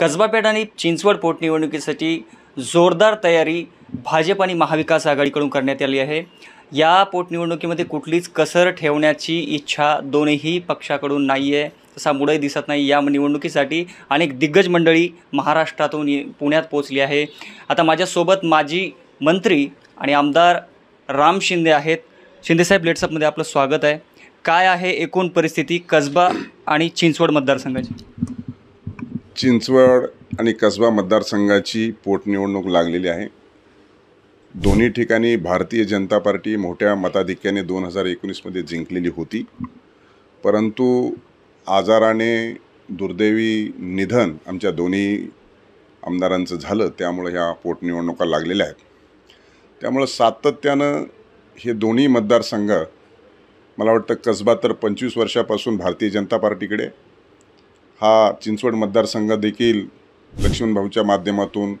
कसबापेठ आणि चिंचवड पोटनिवडणुकीसाठी जोरदार तयारी भाजप आणि महाविकास आघाडीकडून करण्यात आली आहे या पोटनिवडणुकीमध्ये कुठलीच कसर ठेवण्याची इच्छा दोन्ही पक्षाकडून नाही आहे तसा मुळही दिसत नाही या निवडणुकीसाठी अनेक दिग्गज मंडळी महाराष्ट्रातून पुण्यात पोचली आहे आता माझ्यासोबत माजी मंत्री आणि आमदार राम शिंदे आहेत शिंदेसाहेब लेट्सअपमध्ये आपलं स्वागत आहे काय आहे एकूण परिस्थिती कसबा आणि चिंचवड मतदारसंघाची चिंचवड आणि कसबा मतदारसंघाची पोटनिवडणूक लागलेली आहे दोन्ही ठिकाणी भारतीय जनता पार्टी मोठ्या मताधिक्याने दोन हजार एकोणीसमध्ये जिंकलेली होती परंतु आजाराने दुर्दैवी निधन आमच्या दोन्ही आमदारांचं झालं त्यामुळं ह्या पोटनिवडणुका लागलेल्या आहेत त्यामुळं सातत्यानं हे दोन्ही मतदारसंघ मला वाटतं कसबा तर पंचवीस वर्षापासून भारतीय जनता पार्टीकडे हा चिंचवड मतदारसंघ देखील लक्ष्मण भाऊच्या माध्यमातून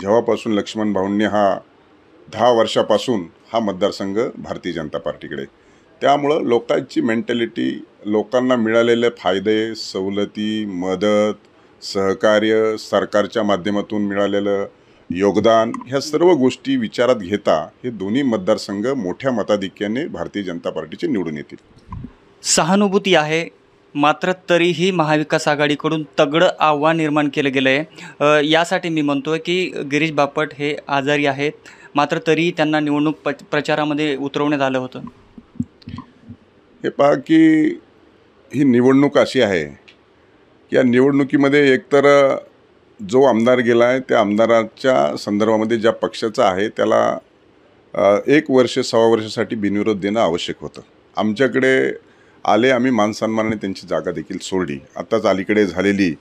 जेव्हापासून लक्ष्मण भाऊंनी हा दहा वर्षापासून हा मतदारसंघ भारतीय जनता पार्टीकडे त्यामुळं लोकांची मेंटॅलिटी लोकांना मिळालेले फायदे सवलती मदत सहकार्य सरकारच्या माध्यमातून मिळालेलं योगदान ह्या सर्व गोष्टी विचारात घेता हे दोन्ही मतदारसंघ मोठ्या मताधिक्याने भारतीय जनता पार्टीचे निवडून येतील सहानुभूती आहे मात्र तरीही महाविकास आघाडीकडून तगडं आव्हान निर्माण केलं गेलं आहे यासाठी मी म्हणतो आहे की गिरीश बापट हे आजारी आहेत मात्र तरीही त्यांना निवडणूक प प्रचारामध्ये उतरवण्यात आलं होतं हे पहा की ही निवडणूक अशी आहे की या निवडणुकीमध्ये एकतर जो आमदार गेला आहे त्या आमदाराच्या संदर्भामध्ये ज्या पक्षाचा आहे त्याला एक वर्ष सव्वा वर्षासाठी बिनविरोध देणं आवश्यक होतं आमच्याकडे आले आम्ही मानसन्मानाने त्यांची जागा देखील सोडली आत्ताच अलीकडे झालेली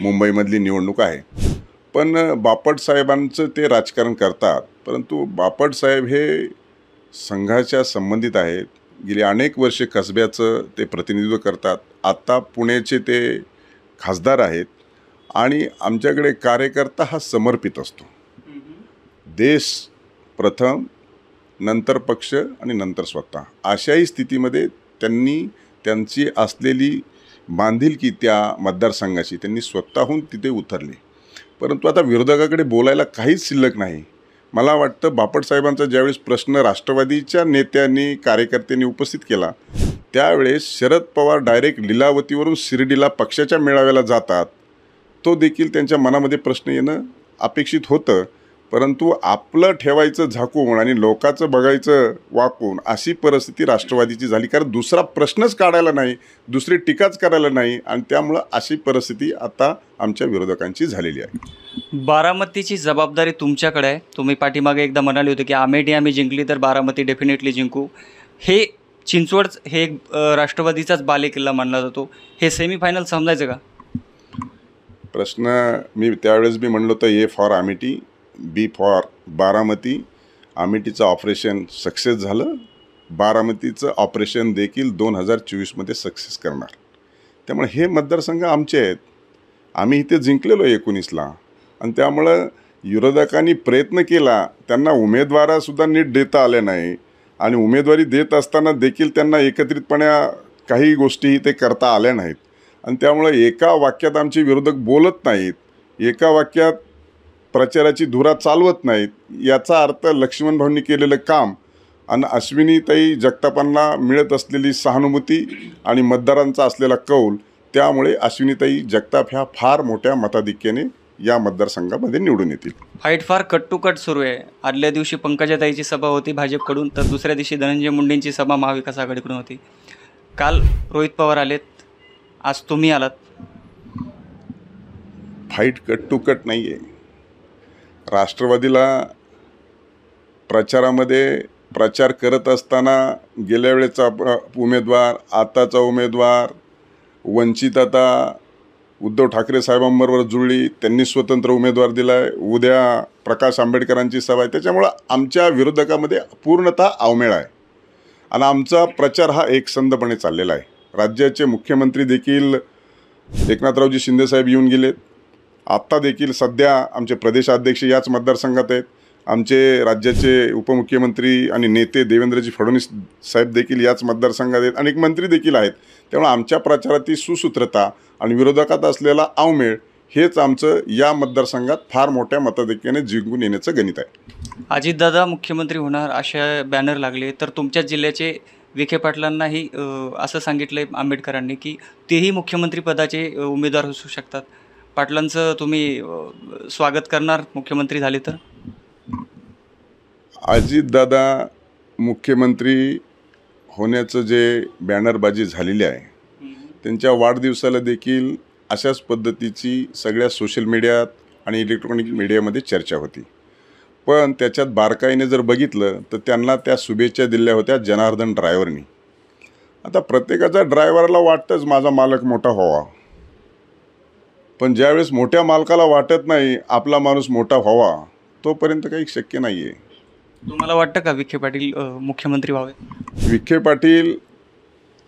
मुंबईमधली निवडणूक आहे पण बापट साहेबांचं ते राजकारण करतात परंतु बापट साहेब हे संघाच्या संबंधित आहेत गेली अनेक वर्षे कसब्याचं ते प्रतिनिधित्व करतात आत्ता पुण्याचे ते खासदार आहेत आणि आमच्याकडे कार्यकर्ता हा समर्पित असतो देश प्रथम नंतर पक्ष आणि नंतर स्वतः अशाही स्थितीमध्ये त्यांनी त्यांची असलेली बांधिलकी त्या मतदारसंघाशी त्यांनी स्वतःहून तिथे उतरले परंतु आता विरोधकाकडे बोलायला काहीच शिल्लक नाही मला वाटतं बापटसाहेबांचा ज्यावेळेस प्रश्न राष्ट्रवादीच्या नेत्यांनी कार्यकर्त्यांनी उपस्थित केला त्यावेळेस शरद पवार डायरेक्ट लिलावतीवरून शिर्डीला पक्षाच्या मेळाव्याला जातात तो देखील त्यांच्या मनामध्ये प्रश्न येणं अपेक्षित होतं परंतु आपलं ठेवायचं झाकून आणि लोकाचं बघायचं वाकून अशी परिस्थिती राष्ट्रवादीची झाली कारण दुसरा प्रश्नच काढायला नाही दुसरी टीकाच करायला नाही आणि त्यामुळं अशी परिस्थिती आता आमच्या विरोधकांची झालेली आहे बारामतीची जबाबदारी तुमच्याकडे आहे तुम्ही पाठीमागे एकदा म्हणाले होते की आमेठी आम्ही जिंकली तर बारामती डेफिनेटली जिंकू हे चिंचवड हे राष्ट्रवादीचाच बालेकिल्ला मानला जातो हे सेमीफायनल समजायचं का प्रश्न मी त्यावेळेस मी म्हणलो होतं A for Amethi B for Baramati आमिटीचं ऑपरेशन सक्सेस झालं बारामतीचं ऑपरेशन देखील दोन हजार चोवीसमध्ये सक्सेस करणार त्यामुळे हे मतदारसंघ आमचे आहेत आम्ही इथे जिंकलेलो आहे एकोणीसला आणि त्यामुळं विरोधकांनी प्रयत्न केला त्यांना उमेदवारासुद्धा नीट देता आल्या नाही आणि उमेदवारी देत असताना देखील त्यांना एकत्रितपणे काही गोष्टी ते करता आल्या नाहीत आणि त्यामुळं एका वाक्यात आमचे विरोधक बोलत नाहीत एका वाक्यात प्रचाराची धुरा चालवत नाहीत याचा अर्थ लक्ष्मण भाऊंनी केलेलं काम आणि अश्विनीताई जगतापांना मिळत असलेली सहानुभूती आणि मतदारांचा असलेला कौल त्यामुळे अश्विनीताई जगताप ह्या फार मोठ्या मताधिक्याने या मतदारसंघामध्ये निवडून येतील फाईट फार कट टू कट सुरू आहे आदल्या दिवशी पंकजाताईची सभा होती भाजपकडून तर दुसऱ्या दिवशी धनंजय मुंडेंची सभा महाविकास आघाडीकडून होती काल रोहित पवार आलेत आज तुम्ही आलात फाईट कट टू कट नाही आहे राष्ट्रवादीला प्रचारामध्ये प्रचार करत असताना गेल्या वेळेचा उमेदवार आताचा उमेदवार वंचित आता उद्धव ठाकरे साहेबांबरोबर जुळली त्यांनी स्वतंत्र उमेदवार दिला आहे उद्या प्रकाश आंबेडकरांची सभा आहे त्याच्यामुळं आमच्या विरोधकामध्ये पूर्णतः आवमेळ आहे आणि आमचा प्रचार हा एकसंधपणे चाललेला आहे राज्याचे मुख्यमंत्री देखील एकनाथरावजी शिंदेसाहेब येऊन गेलेत आत्ता देखील सध्या आमचे प्रदेशाध्यक्ष याच मतदारसंघात आहेत आमचे राज्याचे उपमुख्यमंत्री आणि नेते देवेंद्रजी फडणवीस साहेब देखील याच मतदारसंघात आहेत अनेक मंत्री देखील आहेत त्यामुळे आमच्या प्रचारातील सुसूत्रता आणि विरोधकात असलेला आवमेळ हेच आमचं या मतदारसंघात फार मोठ्या मताधिक्याने जिंकून येण्याचं गणित आहे अजितदादा मुख्यमंत्री होणार अशा बॅनर लागले तर तुमच्या जिल्ह्याचे विखे पाटलांनाही असं सांगितलं आहे आंबेडकरांनी की तेही मुख्यमंत्रीपदाचे उमेदवार असू शकतात पाटलांचं तुम्ही स्वागत करणार मुख्यमंत्री झाले तर अजितदादा मुख्यमंत्री होण्याचं जे बॅनरबाजी झालेली आहे त्यांच्या वाढदिवसाला देखील अशाच पद्धतीची सगळ्या सोशल मीडियात आणि इलेक्ट्रॉनिक मीडियामध्ये चर्चा होती पण त्याच्यात बारकाईने जर बघितलं तर त्यांना त्या शुभेच्छा दिल्या होत्या जनार्दन ड्रायव्हरनी आता प्रत्येकाच्या ड्रायव्हरला वाटतंच माझा मालक मोठा व्हावा पण ज्यावेळेस मोठ्या मालकाला वाटत नाही आपला माणूस मोठा व्हावा तोपर्यंत काही शक्य नाही आहे तुम्हाला वाटतं का विखे पाटील मुख्यमंत्री व्हावे विखे पाटील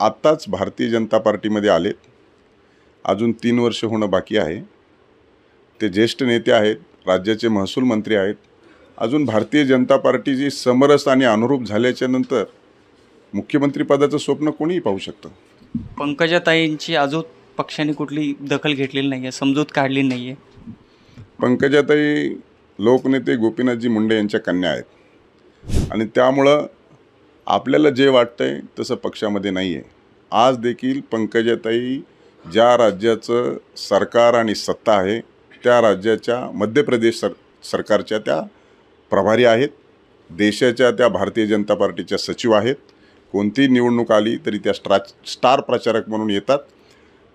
आत्ताच भारतीय जनता पार्टीमध्ये आले अजून तीन वर्ष होणं बाकी आहे ते ज्येष्ठ नेते आहेत राज्याचे महसूल मंत्री आहेत अजून भारतीय जनता पार्टीची समरस आणि अनुरूप झाल्याच्या नंतर मुख्यमंत्रीपदाचं स्वप्न कोणीही पाहू शकतं पंकजाताईंची अजून पक्षाने कुठली दखल घेतलेली नाही आहे समजूत काढली नाही आहे पंकजाताई लोकनेते गोपीनाथजी मुंडे यांच्या कन्या आहेत आणि त्यामुळं आपल्याला जे वाटतं आहे तसं पक्षामध्ये नाही आहे आज देखील पंकजाताई ज्या राज्याचं सरकार आणि सत्ता आहे त्या राज्याच्या मध्य प्रदेश सर सरकारच्या त्या प्रभारी आहेत देशाच्या त्या भारतीय जनता पार्टीच्या सचिव आहेत कोणतीही निवडणूक आली तरी त्या स्ट्रा स्टार प्रचारक म्हणून येतात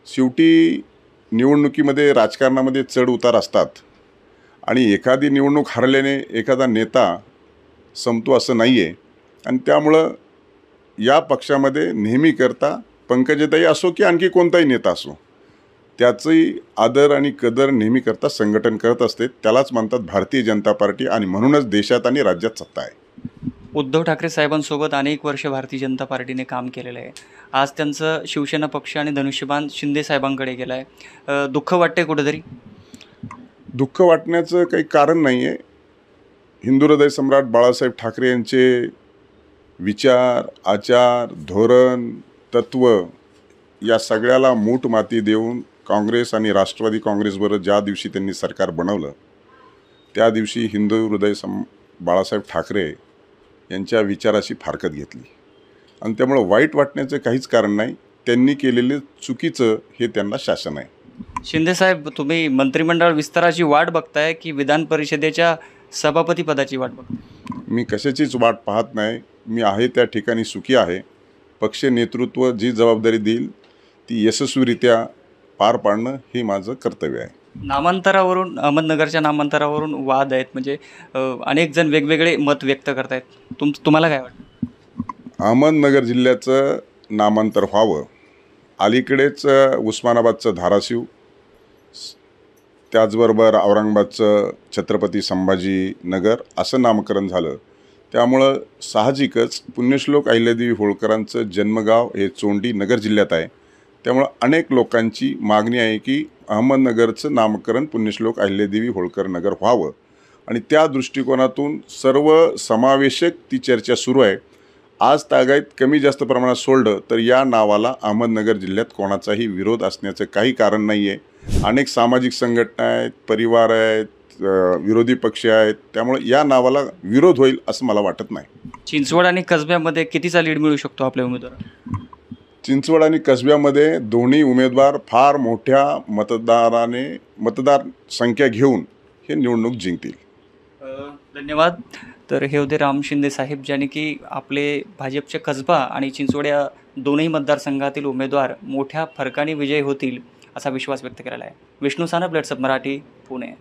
शेवटी निवडणुकीमध्ये राजकारणामध्ये चढ उतार असतात आणि एखादी निवडणूक हरल्याने एखादा नेता संपतो असं नाही आहे आणि त्यामुळं या पक्षामध्ये नेहमीकरता पंकजताई असो की आणखी कोणताही नेता असो त्याचंही आदर आणि कदर नेहमीकरता संघटन करत असते त्यालाच मानतात भारतीय जनता पार्टी आणि म्हणूनच देशात आणि राज्यात सत्ता आहे उद्धव ठाकरे साहेबांसोबत अनेक वर्ष भारतीय जनता पार्टीने काम केलेलं आहे आज त्यांचं शिवसेना पक्ष आणि धनुष्यबान शिंदे साहेबांकडे गेला आहे दुःख वाटते कुठेतरी दुःख वाटण्याचं काही कारण नाही आहे हिंदू हृदय सम्राट बाळासाहेब ठाकरे यांचे विचार आचार धोरण तत्त्व या सगळ्याला मूठ माती देऊन काँग्रेस आणि राष्ट्रवादी काँग्रेसबरोबर ज्या दिवशी त्यांनी सरकार बनवलं त्या दिवशी हिंदू हृदय सम बाळासाहेब ठाकरे यांच्या विचाराशी फारकत घेतली आणि त्यामुळं वाईट वाटण्याचं काहीच कारण नाही त्यांनी केलेलं चुकीचं हे त्यांना शासन आहे शिंदेसाहेब तुम्ही मंत्रिमंडळ विस्ताराची वाट बघताय की विधान परिषदेच्या सभापतीपदाची वाट बघताय मी कशाचीच वाट पाहत नाही मी आहे त्या ठिकाणी सुखी आहे पक्ष नेतृत्व जी जबाबदारी देईल ती यशस्वीरित्या पार पाडणं हे माझं कर्तव्य आहे नामांतरावरून अहमदनगरच्या नामांतरावरून वाद आहेत म्हणजे अनेक जण वेगवेगळे मत व्यक्त करतायत तुम तुम्हाला काय वाटतं अहमदनगर जिल्ह्याचं नामांतर व्हावं अलीकडेच उस्मानाबादचं धाराशिव त्याचबरोबर औरंगाबादचं छत्रपती संभाजी नगर असं नामकरण झालं त्यामुळं साहजिकच पुण्यश्लोक अहिल्यादेवी होळकरांचं जन्मगाव हे चोंडी नगर जिल्ह्यात आहे त्यामुळं अनेक लोकांची मागणी आहे की अहमदनगरचं नामकरण पुण्यश्लोक अहिल्यादेवी होळकर नगर व्हावं आणि त्या दृष्टिकोनातून सर्व समावेशक ती चर्चा सुरू आहे आज तागायत कमी जास्त प्रमाणात सोडलं तर या नावाला अहमदनगर जिल्ह्यात कोणाचाही विरोध असण्याचं काही कारण नाही आहे अनेक सामाजिक संघटना आहेत परिवार आहेत विरोधी पक्ष आहेत त्यामुळे या नावाला विरोध होईल असं मला वाटत नाही चिंचवड आणि कसब्यामध्ये कितीचा लीड मिळू शकतो आपल्या उमेदवार चिंचवड आणि कसब्यामध्ये दोन्ही उमेदवार फार मोठ्या मतदाराने मतदार संख्या घेऊन हे निवडणूक जिंकतील धन्यवाद तर हे होते राम शिंदे साहेब ज्याने की आपले भाजपचे कसबा आणि चिंचवड या दोनही मतदारसंघातील उमेदवार मोठ्या फरकाने विजयी होतील असा विश्वास व्यक्त केलेला आहे विष्णू सानप लेट्सअप मराठी पुणे